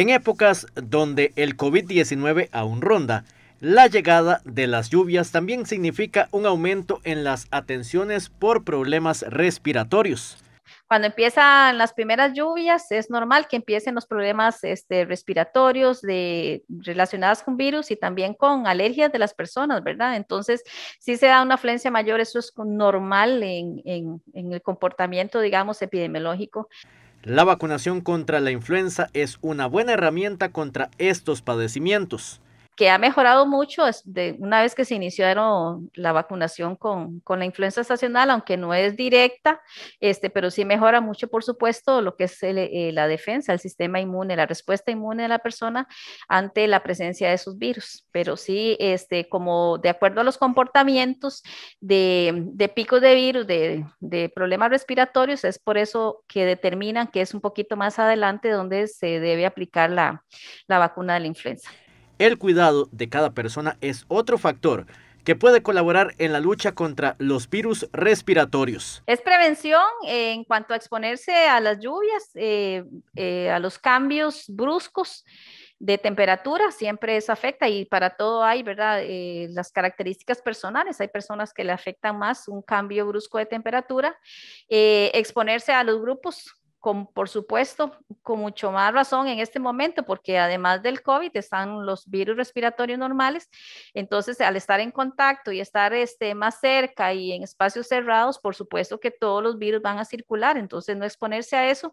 En épocas donde el COVID-19 aún ronda, la llegada de las lluvias también significa un aumento en las atenciones por problemas respiratorios. Cuando empiezan las primeras lluvias, es normal que empiecen los problemas este, respiratorios relacionados con virus y también con alergias de las personas, ¿verdad? Entonces, si se da una afluencia mayor, eso es normal en el comportamiento, digamos, epidemiológico. La vacunación contra la influenza es una buena herramienta contra estos padecimientos que ha mejorado mucho de una vez que se iniciaron la vacunación con, la influenza estacional, aunque no es directa, este, pero sí mejora mucho, por supuesto, lo que es eh, la defensa, el sistema inmune, la respuesta inmune de la persona ante la presencia de esos virus. Pero sí, este, como de acuerdo a los comportamientos de, de picos de virus, de, de problemas respiratorios, es por eso que determinan que es un poquito más adelante donde se debe aplicar la vacuna de la influenza. El cuidado de cada persona es otro factor que puede colaborar en la lucha contra los virus respiratorios. Es prevención en cuanto a exponerse a las lluvias, eh, eh, a los cambios bruscos de temperatura, siempre eso afecta y para todo hay, ¿verdad? Eh, las características personales, hay personas que le afectan más un cambio brusco de temperatura, exponerse a los grupos por supuesto, con mucho más razón en este momento, porque además del COVID están los virus respiratorios normales, entonces al estar en contacto y estar este, más cerca y en espacios cerrados, por supuesto que todos los virus van a circular, entonces no exponerse a eso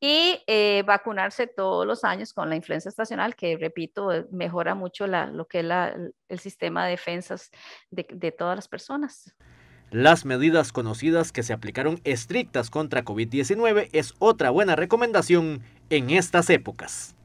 y eh, vacunarse todos los años con la influenza estacional, que repito, eh, mejora mucho lo que es el sistema de defensas de todas las personas. Las medidas conocidas que se aplicaron estrictas contra COVID-19 es otra buena recomendación en estas épocas.